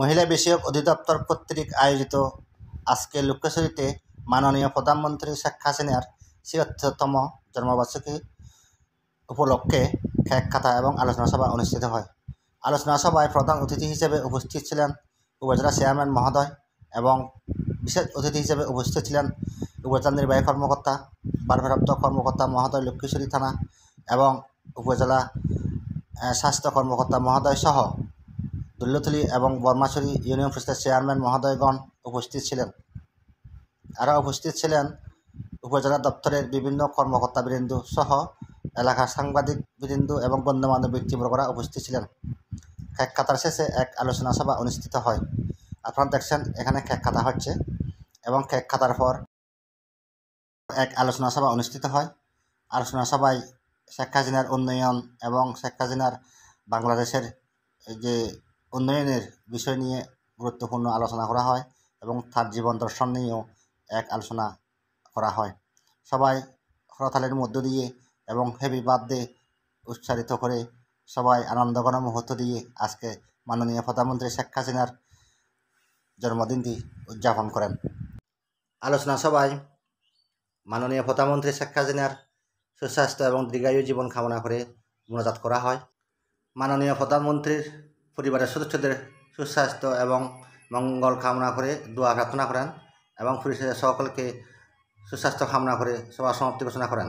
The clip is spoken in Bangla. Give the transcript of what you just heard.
মহিলা বিষয়ক অধিদপ্তর কর্তৃক আয়োজিত আজকে লুক্কেশ্বরীতে মাননীয় প্রধানমন্ত্রী শেখ হাসিনার শ্রীতম জন্মবার্ষিকী উপলক্ষে খ্যাক এবং আলোচনা সভা অনুষ্ঠিত হয় আলোচনা সভায় প্রধান অতিথি হিসেবে উপস্থিত ছিলেন উপজেলা চেয়ারম্যান মহোদয় এবং বিশেষ অতিথি হিসেবে উপস্থিত ছিলেন উপজেলা নির্বাহী কর্মকর্তা ভারপ্রাপ্ত কর্মকর্তা মহোদয় লক্ষ্মীশ্বরী থানা এবং উপজেলা স্বাস্থ্য কর্মকর্তা মহোদয় সহ দুল্লতলি এবং বর্মাছড়ি ইউনিয়ন পরিষদের চেয়ারম্যান মহোদয়গণ উপস্থিত ছিলেন আরও উপস্থিত ছিলেন উপজেলা দপ্তরের বিভিন্ন কর্মকর্তাবৃন্দ সহ এলাকার সাংবাদিক বৃন্দ এবং গণ্যমান্য ব্যক্তিবর্গরা উপস্থিত ছিলেন খ্যাক্ষাতার শেষে এক আলোচনা সভা অনুষ্ঠিত হয় আপনারা দেখছেন এখানে খাতা হচ্ছে এবং খাতার পর এক আলোচনা সভা অনুষ্ঠিত হয় আলোচনা সভায় শেখ হাসিনার উন্নয়ন এবং শেখ হাসিনার বাংলাদেশের যে উন্নয়নের বিষয় নিয়ে গুরুত্বপূর্ণ আলোচনা করা হয় এবং তার জীবন দর্শন নিয়েও এক আলোচনা করা হয় সবাই হরতালের মধ্য দিয়ে এবং হেভি বার্থডে উচ্চারিত করে সবাই আনন্দঘন মুহূর্ত দিয়ে আজকে মাননীয় প্রধানমন্ত্রী শেখ হাসিনার জন্মদিনটি উদযাপন করেন আলোচনা সবাই মাননীয় প্রধানমন্ত্রী শেখ হাসিনার সুস্বাস্থ্য এবং দীর্ঘায়ু জীবন কামনা করে মনোজাত করা হয় মাননীয় প্রধানমন্ত্রীর পরিবারের সদস্যদের সুস্বাস্থ্য এবং মঙ্গল কামনা করে দোয়া প্রার্থনা করেন এবং পুলিশের সকলকে সুস্বাস্থ্য কামনা করে সবার সমাপ্তি ঘোষণা করেন